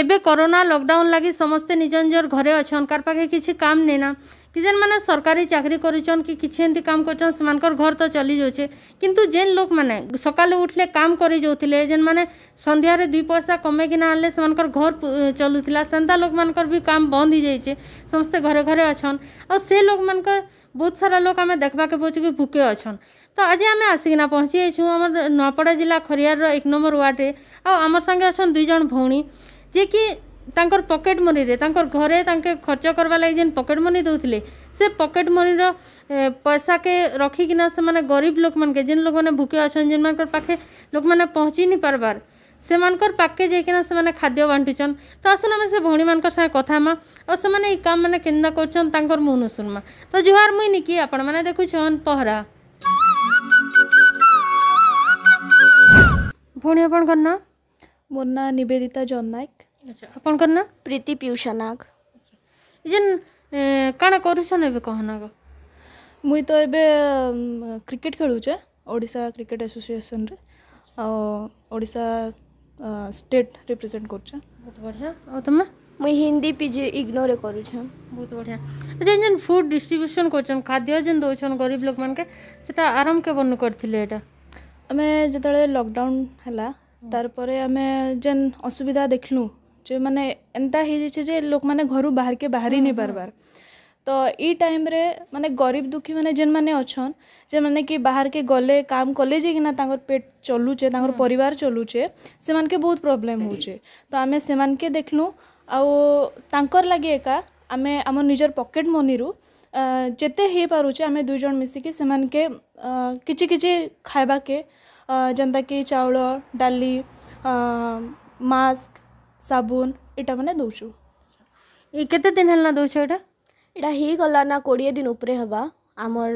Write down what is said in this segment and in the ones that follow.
ଏବେ corona lockdown ଲାଗି ସମସ୍ତେ ନିଜ ନିଜର ଘରେ ଅଛନ୍ କାର୍ ପାଖେ କିଛି କାମ୍ ନେଇନା କି ଯେନ୍ମାନେ ସରକାରୀ ଚାକିରି କରିଛନ୍ କି କିଛି ଏମିତି କାମ୍ କରିଛନ୍ ସେମାନଙ୍କର ଘର ତ ଚଲି ଯାଉଛେ କିନ୍ତୁ ଯେନ୍ ଲୋକମାନେ ସକାଳୁ ଉଠିଲେ କାମ୍ କରି ଯାଉଥିଲେ ଯେନ୍ମାନେ ସନ୍ଧ୍ୟାରେ ଦୁଇ ପଇସା କମେଇକିନା ଆଣିଲେ ସେମାନଙ୍କର ଘର ଚଲୁଥିଲା ସେନ୍ତା ଲୋକମାନଙ୍କର ବି କାମ୍ ବନ୍ଦ ହେଇଯାଇଛେ ସମସ୍ତେ ଘରେ ଘରେ ଅଛନ୍ ଆଉ ସେ ଲୋକମାନଙ୍କର ବହୁତ ସାରା ଲୋକ ଆମେ ଦେଖବାକେ ପାଉଛୁ କି ଭୁକେ ଅଛନ୍ ତ ଆଜି ଆମେ ଆସିକିନା ପହଞ୍ଚି ଯାଇଛୁ ଆମର ନୂଆପଡ଼ା ଜିଲ୍ଲା ଖରିଆରର ଏକ ନମ୍ବର ୱାର୍ଡ଼ରେ ଆଉ ଆମର ସାଙ୍ଗେ ଅଛନ୍ ଦୁଇ ଜଣ ଭଉଣୀ ଯିଏକି ତାଙ୍କର ପକେଟ୍ ମନିରେ ତାଙ୍କର ଘରେ ତାଙ୍କେ ଖର୍ଚ୍ଚ କରିବା ଲାଗି ଯେନ୍ ପକେଟ୍ ମନି ଦେଉଥିଲେ ସେ ପକେଟ୍ ମନିର ପଇସାକେ ରଖିକିନା ସେମାନେ ଗରିବ ଲୋକମାନକେ ଯେନ୍ ଲୋକମାନେ ଭୁକେ ଅଛନ୍ ଯେନ୍ମାନଙ୍କର ପାଖେ ଲୋକମାନେ ପହଞ୍ଚି ନି ପାର୍ବାର୍ ସେମାନଙ୍କର ପାଖକେ ଯାଇକିନା ସେମାନେ ଖାଦ୍ୟ ବାଣ୍ଟୁଛନ୍ ତ ଆସନ୍ ଆମେ ସେ ଭଉଣୀମାନଙ୍କର ସାଙ୍ଗେ କଥା ହେମା ଆଉ ସେମାନେ ଏଇ କାମ ମାନେ କେନ୍ତା କରୁଛନ୍ ତାଙ୍କର ମୁହଁନୁ ଶୁନ୍ମା ତ ଜୁହାର ମୁଇଁ ନିକି ଆପଣମାନେ ଦେଖୁଛନ୍ ପହରା ଭଉଣୀ ଆପଣଙ୍କର ନାଁ मोर ना निवेदिता जननायक अच्छा आप प्रीति पियुषा नाग जन कण कर मुई तो ये क्रिकेट खेलुचे छे क्रिकेट एसोसीएसन रे स्टेट रिप्रेजेंट कर छे बहुत बढ़िया मुई हिंदी पीजे इग्नोर कर बहुत बढ़िया जन जन फूड डिस्ट्रीब्यूशन कर खाद्य जेन दौन गरीब लोक मन के आराम के बन करथिले एटा हमें लकडाउन है ତାର୍ପରେ ଆମେ ଯେନ୍ ଅସୁବିଧା ଦେଖ୍ଲୁଁ ଯେ ମାନେ ଏନ୍ତା ହେଇଯାଇଛେ ଯେ ଲୋକ୍ମାନେ ଘରୁ ବାହାର୍କେ ବାହାରି ନାଇଁ ପାର୍ବାର୍ ତ ଇ ଟାଇମ୍ରେ ମାନେ ଗରିବ୍ ଦୁଃଖୀମାନେ ଯେନ୍ମାନେ ଅଛନ୍ ଯେନ୍ମାନେ କି ବାହାର୍କେ ଗଲେ କାମ୍ କଲେ ଯାଇକିନା ତାଙ୍କର୍ ପେଟ୍ ଚଲୁଛେ ତାଙ୍କର୍ ପରିବାର୍ ଚଲୁଛେ ସେମାନ୍କେ ବହୁତ୍ ପ୍ରୋବ୍ଲେମ୍ ହଉଛେ ତ ଆମେ ସେମାନ୍କେ ଦେଖ୍ଲୁଁ ଆଉ ତାଙ୍କର୍ ଲାଗି ଏକା ଆମେ ଆମର୍ ନିଜର୍ ପକେଟ୍ ମନିରୁ ଯେତେ ହେଇପାରୁଛେ ଆମେ ଦୁଇ ଜଣ ମିଶିକି ସେମାନ୍କେ କିଛି କିଛି ଖାଏବାକେ ଯେନ୍ତାକି ଚାଉଳ ଡାଲି ମାସ୍କ ସାବୁନ ଇଟା ମାନେ ଦଉଛୁ ଏ କେତେ ଦିନ ହେଲା ଦଉଛ ଏଇଟା ଏଇଟା ହେଇଗଲା ନା କୋଡ଼ିଏ ଦିନ ଉପରେ ହେବା ଆମର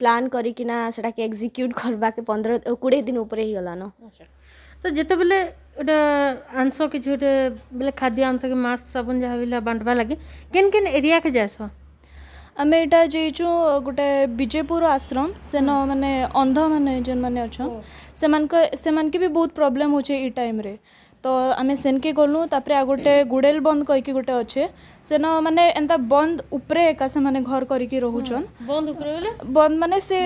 ପ୍ଲାନ୍ କରିକିନା ସେଟାକେ ଏକ୍ଜିକ୍ୟୁଟ୍ କରବାକେ ପନ୍ଦର କୋଡ଼ିଏ ଦିନ ଉପରେ ହେଇଗଲାନ ତ ଯେତେବେଳେ ଗୋଟେ ଆଂଶ କିଛି ଗୋଟେ ବେଲେ ଖାଦ୍ୟ ଆଂଶ କି ମାସ୍କ ସାବୁନ ଯାହା ବି ବାଣ୍ଟବା ଲାଗି କେନ୍ କେନ୍ ଏରିଆକେ ଯାଏସ ଆମେ ଏଇଟା ଯାଇଛୁ ଗୋଟେ ବିଜେପୁର ଆଶ୍ରମ ସେନ ମାନେ ଅନ୍ଧମାନେ ଯେନ୍ମାନେ ଅଛନ୍ ସେମାନଙ୍କ ସେମାନକେ ବି ବହୁତ ପ୍ରୋବ୍ଲେମ୍ ହଉଛେ ଇ ଟାଇମ୍ରେ ତ ଆମେ ସେନ୍କେ ଗଲୁ ତାପରେ ଆଉ ଗୋଟେ ଗୁଡ଼େଲ ବନ୍ଦ କହିକି ଗୋଟେ ଅଛେ ସେନ ମାନେ ଏନ୍ତା ବନ୍ଦ ଉପରେ ଏକା ସେମାନେ ଘର କରିକି ରହୁଛନ୍ ବନ୍ଦ ଉପରେ ବନ୍ଦ ମାନେ ସେ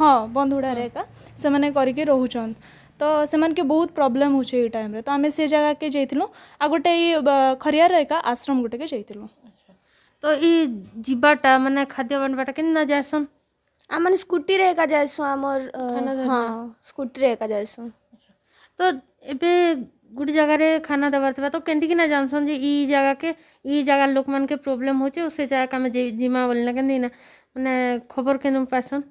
ହଁ ବନ୍ଦ ହୁଡ଼ାରେ ଏକା ସେମାନେ କରିକି ରହୁଛନ୍ ତ ସେମାନକେ ବହୁତ ପ୍ରୋବ୍ଲେମ୍ ହଉଛେ ଇ ଟାଇମ୍ରେ ତ ଆମେ ସେ ଜାଗାକେ ଯାଇଥିଲୁ ଆଉ ଗୋଟେ ଇ ଖରିଆର ଏକା ଆଶ୍ରମ ଗୋଟେକେ ଯାଇଥିଲୁ ତ ଇ ଯିବାଟା ମାନେ ଖାଦ୍ୟ ବାଣ୍ଟବାଟା କେନ୍ ନା ଯାଏସନ୍ ଆମମାନେ ସ୍କୁଟିରେ ଏକା ଯାଏସୁଁ ଆମର୍ ହଁ ସ୍କୁଟିରେ ଏକା ଯାଏସୁଁ ତ ଏବେ ଗୋଟେ ଜାଗାରେ ଖାନା ଦେବାର ଥିବା ତ କେନ୍ତିକିନା ଜାଣିସନ୍ ଯେ ଇ ଜାଗାକେ ଇ ଜାଗାର ଲୋକମାନକେ ପ୍ରୋବ୍ଲେମ୍ ହଉଛେ ଓ ସେ ଜାଗାକେ ଆମେ ଯିମା ବୋଲିନା କେନ୍ତିକିନା ମାନେ ଖବର କେନୁ ପାଏସନ୍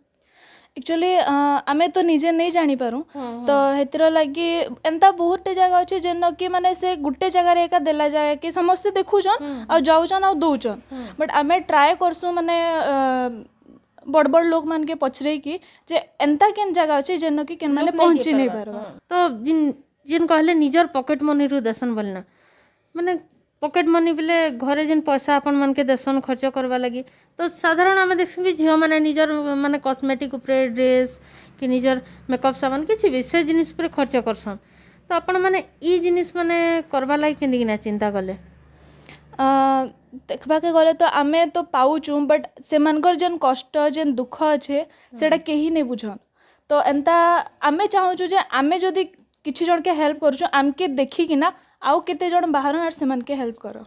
एक्चुअली आम तो निजे नहीं जानीपारू तो हेतिर लगे एंता बहुत टे जगह अच्छे जेन कि मैंने से गोटे जगार एका देला जाए कि समस्ते देखुन आउन आउ दौन बट आम ट्राए करसु मैंने बड़ बड़ लोग मान के पचरे कि जे एंता केन जगह अच्छे जेन कि केन मैंने पहुँची नहीं पार तो जिन जिन कहले निजर पकेट मनी रु देसन बोलना मैंने ପକେଟ୍ ମନି ବେଲେ ଘରେ ଯେନ୍ ପଇସା ଆପଣମାନକେ ଦେସନ୍ ଖର୍ଚ୍ଚ କର୍ବା ଲାଗି ତ ସାଧାରଣ ଆମେ ଦେଖ୍ସୁଁ କି ଝିଅମାନେ ନିଜର ମାନେ କସ୍ମେଟିକ୍ ଉପରେ ଡ୍ରେସ୍ କି ନିଜର ମେକଅପ୍ ସାମାନ୍ କିଛି ବି ସେ ଜିନିଷ୍ ଉପରେ ଖର୍ଚ୍ଚ କର୍ସନ୍ ତ ଆପଣମାନେ ଇ ଜିନିଷ୍ ମାନେ କର୍ବାର୍ ଲାଗି କେନ୍ତିକିନା ଚିନ୍ତା କଲେ ଦେଖ୍ବାକେ ଗଲେ ତ ଆମେ ତ ପାଉଛୁ ବଟ୍ ସେମାନଙ୍କର ଯେନ୍ କଷ୍ଟ ଯେନ୍ ଦୁଃଖ ଅଛେ ସେଟା କେହି ନେଇ ବୁଝନ୍ ତ ଏନ୍ତା ଆମେ ଚାହୁଁଛୁ ଯେ ଆମେ ଯଦି କିଛି ଜଣକେ ହେଲ୍ପ କରୁଛୁ ଆମକେ ଦେଖିକିନା ଆଉ କେତେ ଜଣ ବାହାର ଆର୍ ସେମାନକେ ହେଲ୍ପ କର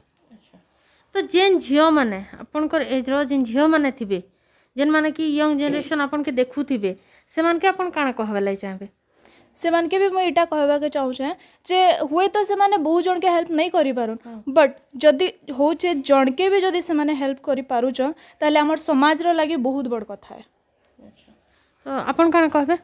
ତ ଯେନ୍ ଝିଅମାନେ ଆପଣଙ୍କର ଏଜ୍ର ଯେନ୍ ଝିଅମାନେ ଥିବେ ଯେନ୍ମାନେ କି ୟଙ୍ଗ ଜେନେରେସନ୍ ଆପଣକେ ଦେଖୁଥିବେ ସେମାନକେ ଆପଣ କାଣା କହିବା ଲାଗି ଚାହିଁବେ ସେମାନକେ ବି ମୁଁ ଏଇଟା କହିବାକୁ ଚାହୁଁଛେଁ ଯେ ହୁଏତ ସେମାନେ ବହୁ ଜଣକେ ହେଲ୍ପ ନାଇଁ କରିପାରୁନ୍ ବଟ୍ ଯଦି ହଉଛେ ଜଣକେ ବି ଯଦି ସେମାନେ ହେଲ୍ପ କରିପାରୁଛନ୍ ତାହେଲେ ଆମର ସମାଜର ଲାଗି ବହୁତ ବଡ଼ କଥା ଆପଣ କାଣା କହିବେ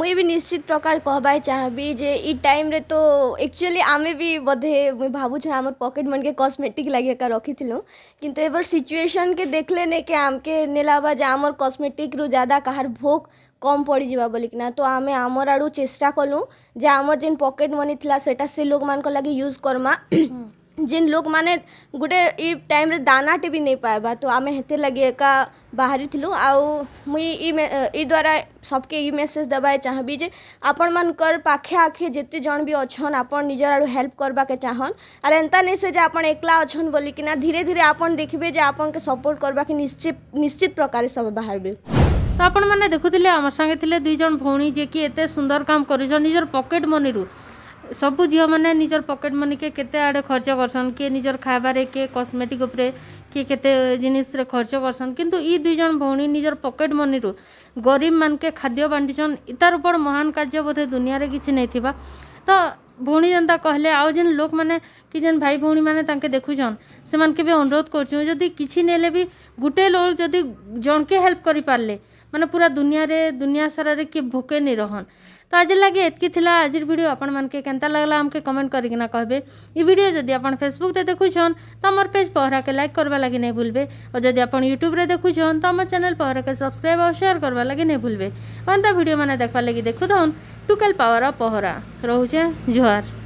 ମୁଇଁ ବି ନିଶ୍ଚିତ ପ୍ରକାର କହବାର୍ ଚାହିଁବି ଯେ ଇ ଟାଇମ୍ରେ ତ ଏକ୍ଚୁଆଲି ଆମେ ବି ବୋଧେ ମୁଇଁ ଭାବୁଛେଁ ଆମର୍ ପକେଟ୍ ମନ୍କେ କସ୍ମେଟିକ୍ ଲାଗି ଏକା ରଖିଥିଲୁଁ କିନ୍ତୁ ଏଭର୍ ସିଚୁଏସନ୍କେ ଦେଖ୍ଲେ ନେକେ ଆମ୍କେ ନେଲାବା ଯେ ଆମର୍ କସ୍ମେଟିକ୍ରୁ ଜ୍ୟାଦା କାହାର୍ ଭୋଗ୍ କମ୍ ପଡ଼ିଯିବା ବୋଲିକିନା ତ ଆମେ ଆମର୍ ଆଡ଼ୁ ଚେଷ୍ଟା କଲୁଁ ଯେ ଆମର୍ ଯେନ୍ ପକେଟ୍ ମନି ଥିଲା ସେଟା ସେ ଲୋକ୍ମାନଙ୍କର୍ ଲାଗି ୟୁଜ୍ କର୍ମା जेन लोक मैंने गोटे ଇ ଟାଇମ୍ରେ ଦାନାଟେ ବି ନେଇ ପାଇବା ତ ଆମେ ହେଥିର୍ଲାଗି ଏକା ବାହାରିଥିଲୁ ଆଉ ମୁଇଁ ଇ ଇ ଦ୍ୱାରା ସବ୍କେ ଇ ମେସେଜ୍ ଦେବାକେ ଚାହିଁବି ଯେ ଆପଣମାନଙ୍କର ପାଖେ ଆଖେ ଯେତେ ଜଣ ବି ଅଛନ୍ ଆପଣ ନିଜର ଆଡ଼ୁ ହେଲ୍ପ କରବାକେ ଚାହନ୍ ଆର୍ ଏନ୍ତା ନେଇ ସେ ଯେ ଆପଣ ଏକଲା ଅଛନ୍ ବୋଲିକିନା ଧୀରେ ଧୀରେ ଆପଣ ଦେଖିବେ ଯେ ଆପଣକେ ସପୋର୍ଟ କରବାକେ ନିଶ୍ଚିତ ନିଶ୍ଚିତ ପ୍ରକାରେ ସବୁ ବାହାରିବେ ତ ଆପଣମାନେ ଦେଖୁଥିଲେ ଆମ ସାଙ୍ଗେ ଥିଲେ ଦୁଇ ଜଣ ଭଉଣୀ ଯିଏକି ଏତେ ସୁନ୍ଦର କାମ କରିଛନ୍ ନିଜର ପକେଟ୍ ମନିରୁ সবু ঝিওমানে নিজের পকেট মনিকে কেতে আড়ে খরচ করসন কে নিজের খাইবারে কে কসমেটিক উপরে কে কেতে জিনিসরে খরচ করসন কিন্তু ই দুইজন ভৌণী নিজের পকেট মনিরু গরিব মানকে খাদ্য বাঁটিছন ইতার উপর মহান কার্য বোধে দুনিয়ারে কিছু নেই তো ভৌণী যেনতা কহলে আও যেন লোক মানে কি যেন ভাই ভৌণী মানে তাকে দেখুছন সেমানকে বি অনুরোধ করছুঁ যদি কিছু নেলে বি গুটে লোক যদি জনকে হেল্প করি পারলে মানে পুরা দুনিয়ারে দুনিয়া সারারে কে ভোকে নি রহন तो आज लगे एतकी आज भिडियो आपण मन लगला हमके कमेंट करना कहे ये भिडियो जदि आप फेसबुक देखुन तो मोर पेज पहरा के लाइक करवा लगे नहीं भूलबे और जदि आप यूट्यूब देखुन तो मोर चैनल पहरा के सब्सक्राइब और सेयार करवा लगी नहीं भूलबे अंता भिडियो मैंने देखवा लगी देखु टूकेल पावर पहरा रोचे जुआर